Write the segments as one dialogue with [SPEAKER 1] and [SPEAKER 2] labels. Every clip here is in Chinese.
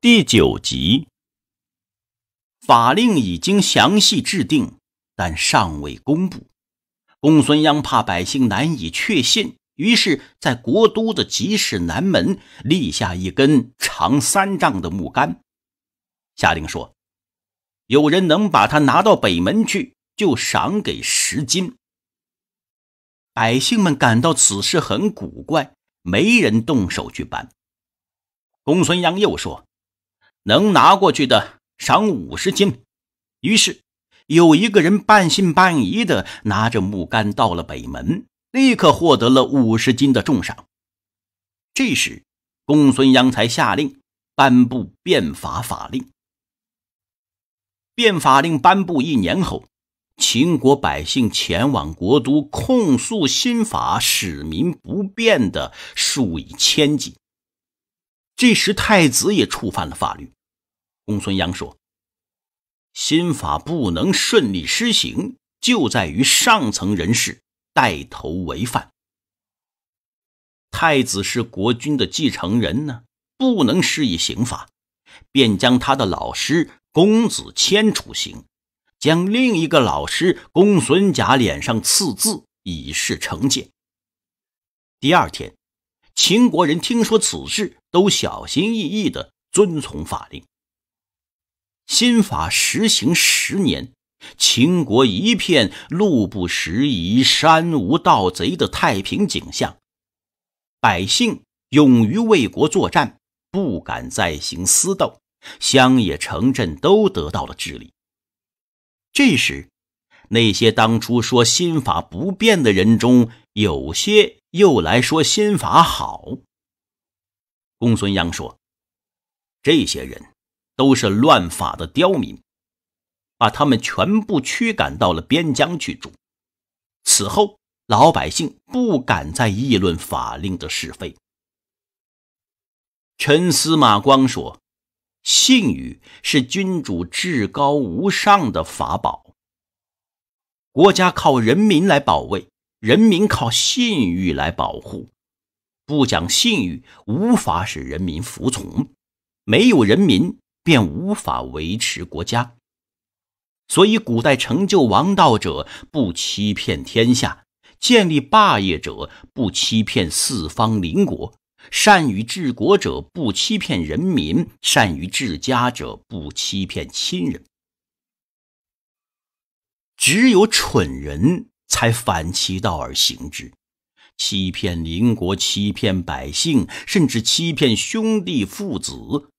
[SPEAKER 1] 第九集，法令已经详细制定，但尚未公布。公孙鞅怕百姓难以确信，于是，在国都的集市南门立下一根长三丈的木杆，下令说：“有人能把它拿到北门去，就赏给十金。”百姓们感到此事很古怪，没人动手去搬。公孙鞅又说。能拿过去的赏五十斤。于是有一个人半信半疑的拿着木杆到了北门，立刻获得了五十斤的重赏。这时，公孙鞅才下令颁布变法法令。变法令颁布一年后，秦国百姓前往国都控诉新法使民不便的数以千计。这时，太子也触犯了法律。公孙鞅说：“新法不能顺利施行，就在于上层人士带头违反。太子是国君的继承人呢，不能施以刑法，便将他的老师公子虔处刑，将另一个老师公孙贾脸上刺字，以示惩戒。第二天，秦国人听说此事，都小心翼翼地遵从法令。”新法实行十年，秦国一片路不拾遗、山无盗贼的太平景象，百姓勇于为国作战，不敢再行私斗，乡野城镇都得到了治理。这时，那些当初说新法不变的人中，有些又来说新法好。公孙鞅说：“这些人。”都是乱法的刁民，把他们全部驱赶到了边疆去住。此后，老百姓不敢再议论法令的是非。陈司马光说：“信誉是君主至高无上的法宝，国家靠人民来保卫，人民靠信誉来保护。不讲信誉，无法使人民服从；没有人民。”便无法维持国家，所以古代成就王道者不欺骗天下，建立霸业者不欺骗四方邻国，善于治国者不欺骗人民，善于治家者不欺骗亲人。只有蠢人才反其道而行之，欺骗邻国，欺骗百姓，甚至欺骗兄弟父子。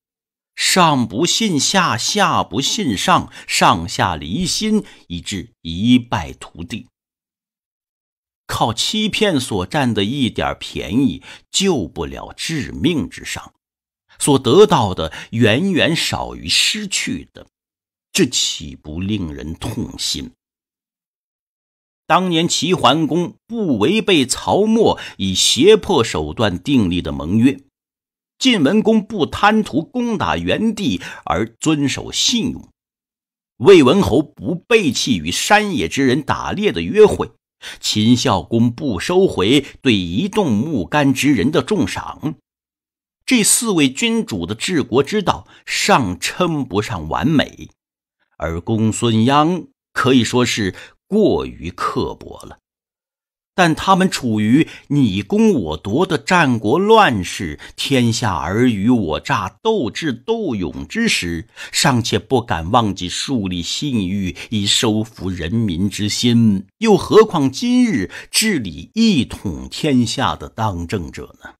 [SPEAKER 1] 上不信下，下不信上，上下离心，以致一败涂地。靠欺骗所占的一点便宜，救不了致命之伤，所得到的远远少于失去的，这岂不令人痛心？当年齐桓公不违背曹沫以胁迫手段订立的盟约。晋文公不贪图攻打原地而遵守信用，魏文侯不背弃与山野之人打猎的约会，秦孝公不收回对移动木杆之人的重赏。这四位君主的治国之道尚称不上完美，而公孙鞅可以说是过于刻薄了。但他们处于你攻我夺的战国乱世，天下尔虞我诈、斗智斗勇之时，尚且不敢忘记树立信誉以收服人民之心，又何况今日治理一统天下的当政者呢？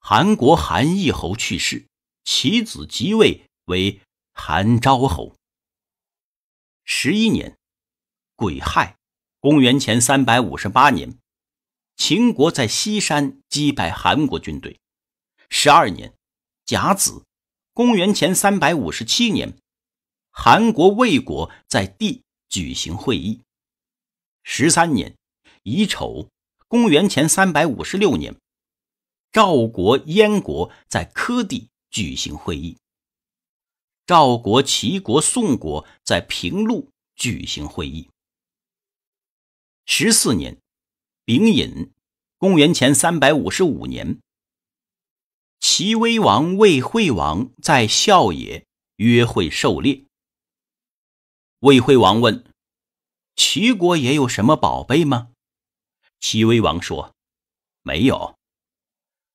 [SPEAKER 1] 韩国韩义侯去世，其子即位为韩昭侯。十一年，癸亥。公元前三百五十八年，秦国在西山击败韩国军队。十二年，甲子，公元前三百五十七年，韩国、魏国在地举行会议。十三年，乙丑，公元前三百五十六年，赵国、燕国在科地举行会议。赵国、齐国、宋国在平陆举行会议。十四年，丙寅，公元前三百五十五年，齐威王、魏惠王在孝野约会狩猎。魏惠王问：“齐国也有什么宝贝吗？”齐威王说：“没有。”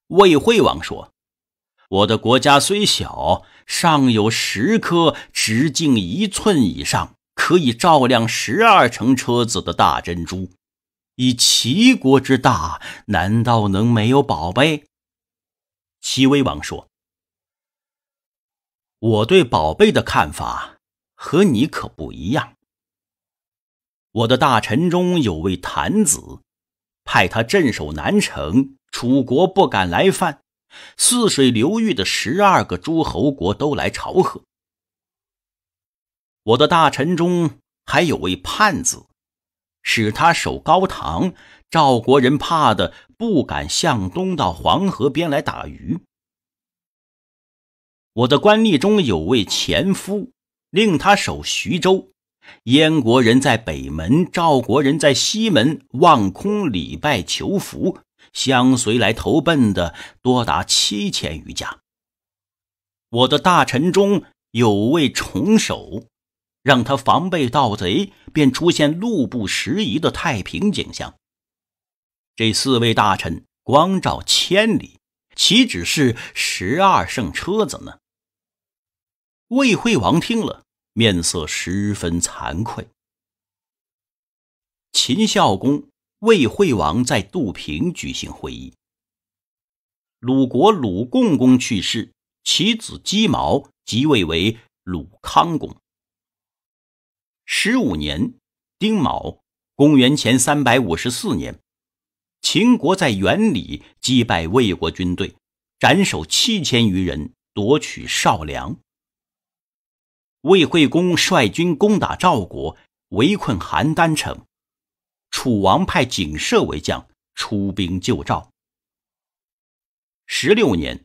[SPEAKER 1] 魏惠王说：“我的国家虽小，尚有十颗直径一寸以上。”可以照亮十二乘车子的大珍珠，以齐国之大，难道能没有宝贝？齐威王说：“我对宝贝的看法和你可不一样。我的大臣中有位谭子，派他镇守南城，楚国不敢来犯。泗水流域的十二个诸侯国都来朝贺。”我的大臣中还有位叛子，使他守高唐，赵国人怕的不敢向东到黄河边来打鱼。我的官吏中有位前夫，令他守徐州，燕国人在北门，赵国人在西门，望空礼拜求福，相随来投奔的多达七千余家。我的大臣中有位重守。让他防备盗贼，便出现路不拾遗的太平景象。这四位大臣光照千里，岂止是十二圣车子呢？魏惠王听了，面色十分惭愧。秦孝公、魏惠王在杜平举行会议。鲁国鲁共公去世，其子姬毛即位为鲁康公。十五年，丁卯，公元前三百五十四年，秦国在原里击败魏国军队，斩首七千余人，夺取少梁。魏惠公率军攻打赵国，围困邯郸城。楚王派景射为将，出兵救赵。十六年，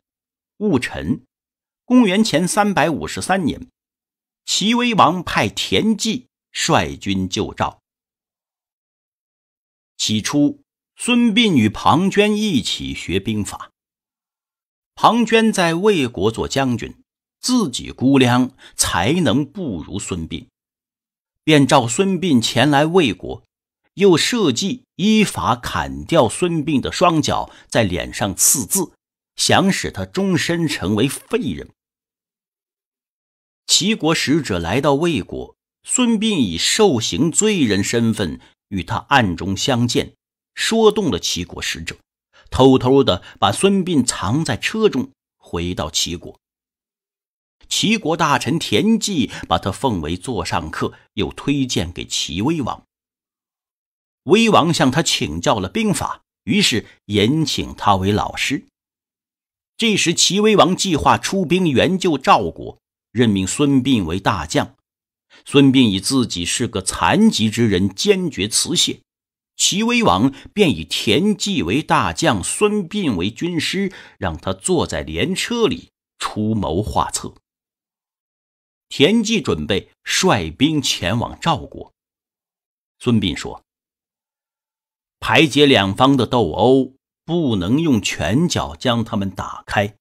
[SPEAKER 1] 戊辰，公元前三百五十三年，齐威王派田忌。率军救赵。起初，孙膑与庞涓一起学兵法。庞涓在魏国做将军，自己估量才能不如孙膑，便召孙膑前来魏国，又设计依法砍掉孙膑的双脚，在脸上刺字，想使他终身成为废人。齐国使者来到魏国。孙膑以受刑罪人身份与他暗中相见，说动了齐国使者，偷偷的把孙膑藏在车中，回到齐国。齐国大臣田忌把他奉为座上客，又推荐给齐威王。威王向他请教了兵法，于是延请他为老师。这时，齐威王计划出兵援救赵国，任命孙膑为大将。孙膑以自己是个残疾之人，坚决辞谢。齐威王便以田忌为大将，孙膑为军师，让他坐在连车里出谋划策。田忌准备率兵前往赵国，孙膑说：“排解两方的斗殴，不能用拳脚将他们打开，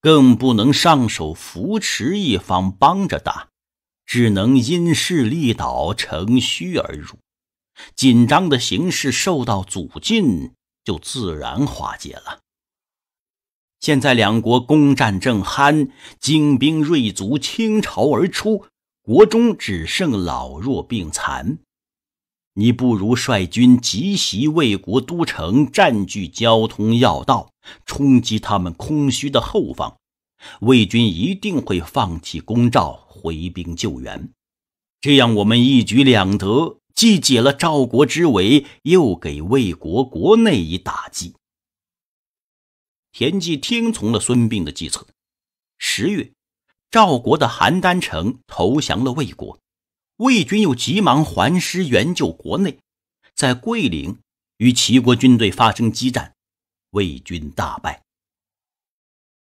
[SPEAKER 1] 更不能上手扶持一方帮着打。”只能因势利导，乘虚而入。紧张的形势受到阻禁，就自然化解了。现在两国攻战正酣，精兵锐卒倾巢而出，国中只剩老弱病残。你不如率军急袭魏国都城，占据交通要道，冲击他们空虚的后方。魏军一定会放弃攻赵，回兵救援。这样，我们一举两得，既解了赵国之围，又给魏国国内以打击。田忌听从了孙膑的计策。十月，赵国的邯郸城投降了魏国，魏军又急忙还师援救国内，在桂陵与齐国军队发生激战，魏军大败。